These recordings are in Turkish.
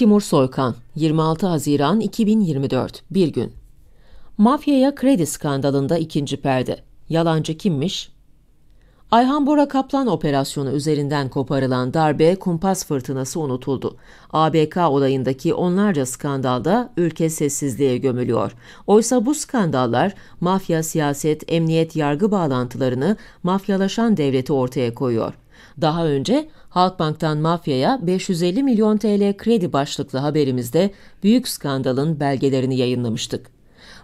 Timur Soykan 26 Haziran 2024 Bir gün Mafyaya kredi skandalında ikinci perde. Yalancı kimmiş? Ayhan Bora Kaplan operasyonu üzerinden koparılan darbe kumpas fırtınası unutuldu. ABK olayındaki onlarca skandalda ülke sessizliğe gömülüyor. Oysa bu skandallar mafya, siyaset, emniyet, yargı bağlantılarını mafyalaşan devleti ortaya koyuyor. Daha önce Halkbank'tan mafyaya 550 milyon TL kredi başlıklı haberimizde büyük skandalın belgelerini yayınlamıştık.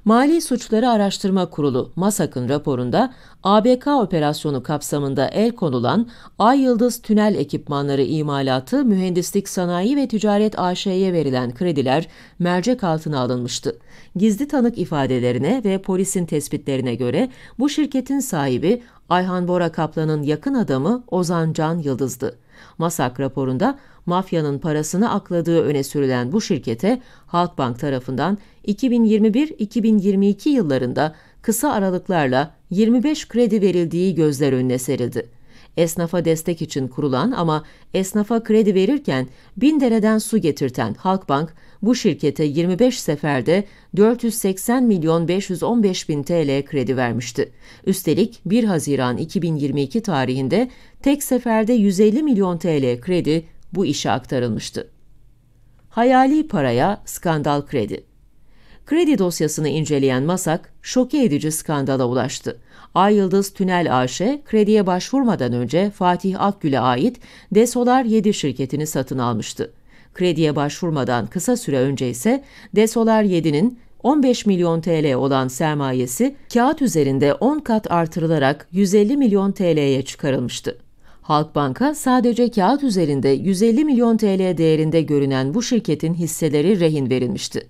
Mali Suçları Araştırma Kurulu MASAK'ın raporunda ABK operasyonu kapsamında el konulan Ay Yıldız Tünel Ekipmanları İmalatı Mühendislik Sanayi ve Ticaret AŞ'ye verilen krediler mercek altına alınmıştı. Gizli tanık ifadelerine ve polisin tespitlerine göre bu şirketin sahibi Ayhan Bora Kaplan'ın yakın adamı Ozan Can Yıldız'dı. Masak raporunda mafyanın parasını akladığı öne sürülen bu şirkete Halkbank tarafından 2021-2022 yıllarında kısa aralıklarla 25 kredi verildiği gözler önüne serildi. Esnafa destek için kurulan ama esnafa kredi verirken bin dereden su getirten Halkbank, bu şirkete 25 seferde 480 milyon 515 bin TL kredi vermişti. Üstelik 1 Haziran 2022 tarihinde tek seferde 150 milyon TL kredi bu işe aktarılmıştı. Hayali paraya skandal kredi. Kredi dosyasını inceleyen MASAK şoke edici skandala ulaştı. Ay Yıldız Tünel AŞ krediye başvurmadan önce Fatih Akgül'e ait Desolar 7 şirketini satın almıştı. Krediye başvurmadan kısa süre önce ise Desolar 7'nin 15 milyon TL olan sermayesi kağıt üzerinde 10 kat artırılarak 150 milyon TL'ye çıkarılmıştı. Halkbank'a sadece kağıt üzerinde 150 milyon TL değerinde görünen bu şirketin hisseleri rehin verilmişti.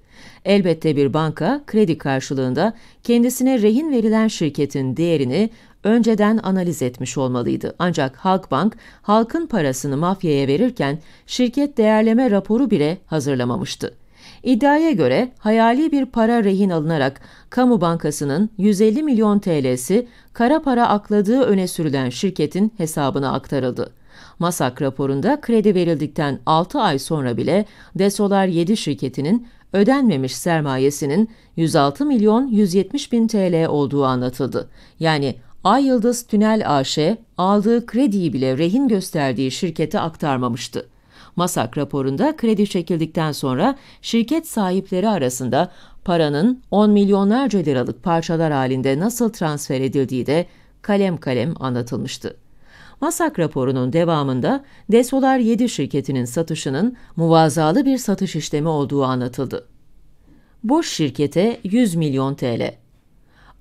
Elbette bir banka kredi karşılığında kendisine rehin verilen şirketin değerini önceden analiz etmiş olmalıydı. Ancak Halkbank halkın parasını mafyaya verirken şirket değerleme raporu bile hazırlamamıştı. İddiaya göre hayali bir para rehin alınarak Kamu Bankası'nın 150 milyon TL'si kara para akladığı öne sürülen şirketin hesabına aktarıldı. MASAK raporunda kredi verildikten 6 ay sonra bile Desolar 7 şirketinin ödenmemiş sermayesinin 106 milyon 170 bin TL olduğu anlatıldı. Yani Ay Yıldız Tünel AŞ aldığı krediyi bile rehin gösterdiği şirkete aktarmamıştı. Masak raporunda kredi çekildikten sonra şirket sahipleri arasında paranın 10 milyonlarca liralık parçalar halinde nasıl transfer edildiği de kalem kalem anlatılmıştı. Masak raporunun devamında Desolar 7 şirketinin satışının muvazzalı bir satış işlemi olduğu anlatıldı. Boş şirkete 100 milyon TL,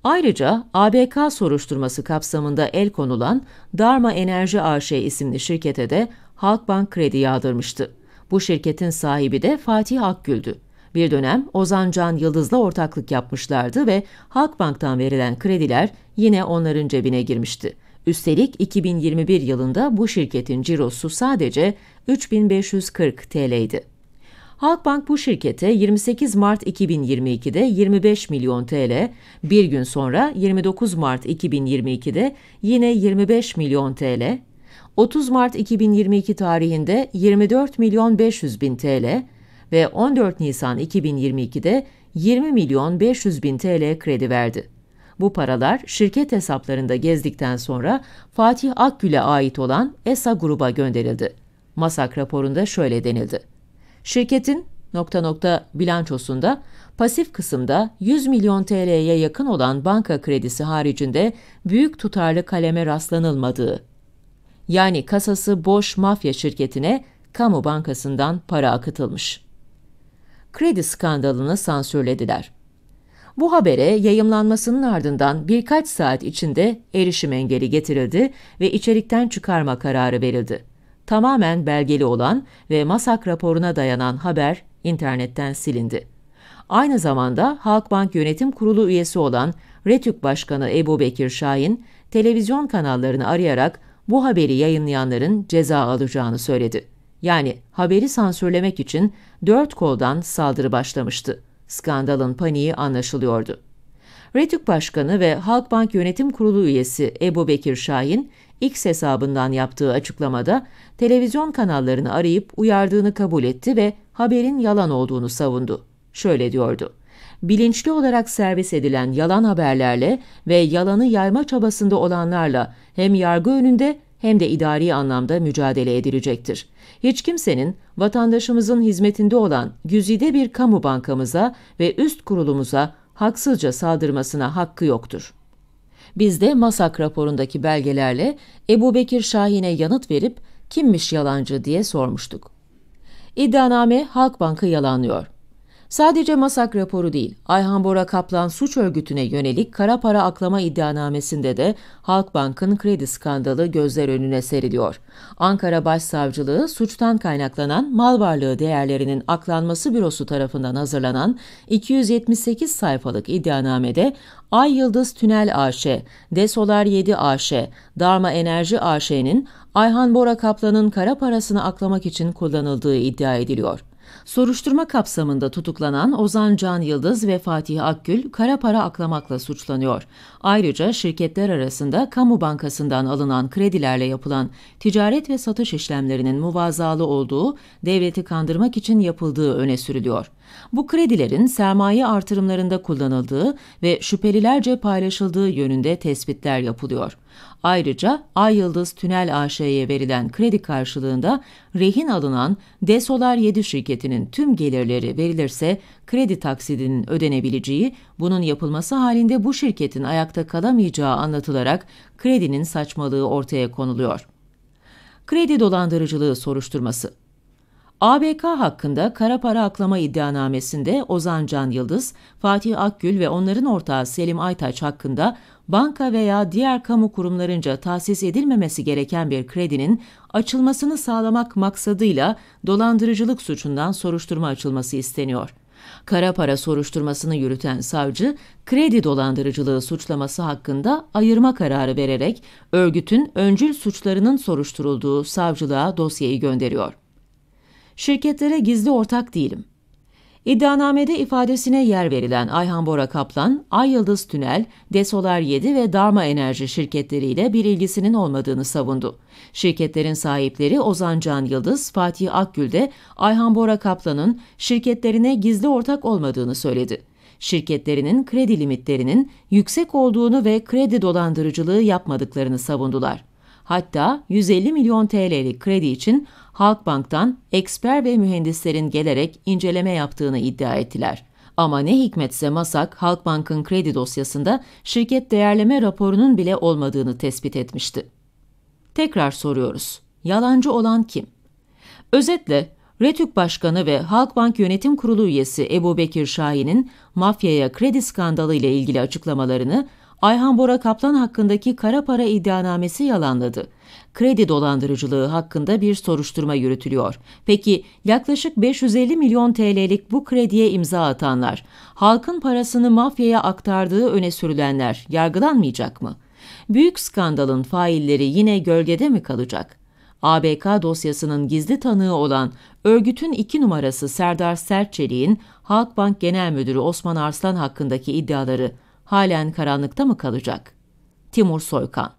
Ayrıca ABK soruşturması kapsamında el konulan Darma Enerji AŞ isimli şirkete de Halkbank kredi yağdırmıştı. Bu şirketin sahibi de Fatih Akgül'dü. Bir dönem Ozan Can Yıldız'la ortaklık yapmışlardı ve Halkbank'tan verilen krediler yine onların cebine girmişti. Üstelik 2021 yılında bu şirketin cirosu sadece 3540 TL'ydi. Halkbank bu şirkete 28 Mart 2022'de 25 milyon TL, bir gün sonra 29 Mart 2022'de yine 25 milyon TL, 30 Mart 2022 tarihinde 24 milyon 500 bin TL ve 14 Nisan 2022'de 20 milyon 500 bin TL kredi verdi. Bu paralar şirket hesaplarında gezdikten sonra Fatih Akgül'e ait olan ESA gruba gönderildi. Masak raporunda şöyle denildi. Şirketin nokta nokta bilançosunda pasif kısımda 100 milyon TL'ye yakın olan banka kredisi haricinde büyük tutarlı kaleme rastlanılmadığı. Yani kasası boş mafya şirketine kamu bankasından para akıtılmış. Kredi skandalını sansürlediler. Bu habere yayımlanmasının ardından birkaç saat içinde erişim engeli getirildi ve içerikten çıkarma kararı verildi tamamen belgeli olan ve MASAK raporuna dayanan haber internetten silindi. Aynı zamanda Halkbank Yönetim Kurulu üyesi olan Retük Başkanı Ebu Bekir Şahin, televizyon kanallarını arayarak bu haberi yayınlayanların ceza alacağını söyledi. Yani haberi sansürlemek için dört koldan saldırı başlamıştı. Skandalın paniği anlaşılıyordu. Retük Başkanı ve Halkbank Yönetim Kurulu üyesi Ebu Bekir Şahin, X hesabından yaptığı açıklamada televizyon kanallarını arayıp uyardığını kabul etti ve haberin yalan olduğunu savundu. Şöyle diyordu bilinçli olarak servis edilen yalan haberlerle ve yalanı yayma çabasında olanlarla hem yargı önünde hem de idari anlamda mücadele edilecektir. Hiç kimsenin vatandaşımızın hizmetinde olan güzide bir kamu bankamıza ve üst kurulumuza haksızca saldırmasına hakkı yoktur. Biz de MASAK raporundaki belgelerle Ebu Bekir Şahin'e yanıt verip kimmiş yalancı diye sormuştuk. İddianame Halk Bank'ı yalanlıyor. Sadece masak raporu değil, Ayhan Bora Kaplan suç örgütüne yönelik kara para aklama iddianamesinde de Halkbank'ın kredi skandalı gözler önüne seriliyor. Ankara Başsavcılığı suçtan kaynaklanan mal varlığı değerlerinin aklanması bürosu tarafından hazırlanan 278 sayfalık iddianamede Ay Yıldız Tünel AŞ, Desolar 7 AŞ, Darma Enerji AŞ'nin Ayhan Bora Kaplan'ın kara parasını aklamak için kullanıldığı iddia ediliyor. Soruşturma kapsamında tutuklanan Ozan Can Yıldız ve Fatih Akgül kara para aklamakla suçlanıyor. Ayrıca şirketler arasında kamu bankasından alınan kredilerle yapılan ticaret ve satış işlemlerinin muvazalı olduğu, devleti kandırmak için yapıldığı öne sürülüyor. Bu kredilerin sermaye artırımlarında kullanıldığı ve şüphelilerce paylaşıldığı yönünde tespitler yapılıyor. Ayrıca Ay Yıldız Tünel AŞ'ye verilen kredi karşılığında rehin alınan Desolar 7 şirketinin tüm gelirleri verilirse kredi taksidinin ödenebileceği, bunun yapılması halinde bu şirketin ayakta kalamayacağı anlatılarak kredinin saçmalığı ortaya konuluyor. Kredi dolandırıcılığı soruşturması ABK hakkında kara para aklama iddianamesinde Ozan Can Yıldız, Fatih Akgül ve onların ortağı Selim Aytaç hakkında banka veya diğer kamu kurumlarınca tahsis edilmemesi gereken bir kredinin açılmasını sağlamak maksadıyla dolandırıcılık suçundan soruşturma açılması isteniyor. Kara para soruşturmasını yürüten savcı, kredi dolandırıcılığı suçlaması hakkında ayırma kararı vererek örgütün öncül suçlarının soruşturulduğu savcılığa dosyayı gönderiyor. Şirketlere gizli ortak değilim. İddianamede ifadesine yer verilen Ayhan Bora Kaplan, Ay Yıldız Tünel, Desolar 7 ve Darma Enerji şirketleriyle bir ilgisinin olmadığını savundu. Şirketlerin sahipleri Ozan Can Yıldız, Fatih Akgül de Ayhan Bora Kaplan'ın şirketlerine gizli ortak olmadığını söyledi şirketlerinin kredi limitlerinin yüksek olduğunu ve kredi dolandırıcılığı yapmadıklarını savundular. Hatta 150 milyon TL'lik kredi için Halkbank'tan eksper ve mühendislerin gelerek inceleme yaptığını iddia ettiler. Ama ne hikmetse Masak, Halkbank'ın kredi dosyasında şirket değerleme raporunun bile olmadığını tespit etmişti. Tekrar soruyoruz. Yalancı olan kim? Özetle Retük Başkanı ve Halkbank Yönetim Kurulu üyesi Ebu Bekir Şahin'in mafyaya kredi skandalı ile ilgili açıklamalarını Ayhan Bora Kaplan hakkındaki kara para iddianamesi yalanladı. Kredi dolandırıcılığı hakkında bir soruşturma yürütülüyor. Peki yaklaşık 550 milyon TL'lik bu krediye imza atanlar, halkın parasını mafyaya aktardığı öne sürülenler yargılanmayacak mı? Büyük skandalın failleri yine gölgede mi kalacak? ABK dosyasının gizli tanığı olan örgütün iki numarası Serdar Sertçelik'in Halkbank Genel Müdürü Osman Arslan hakkındaki iddiaları halen karanlıkta mı kalacak? Timur Soykan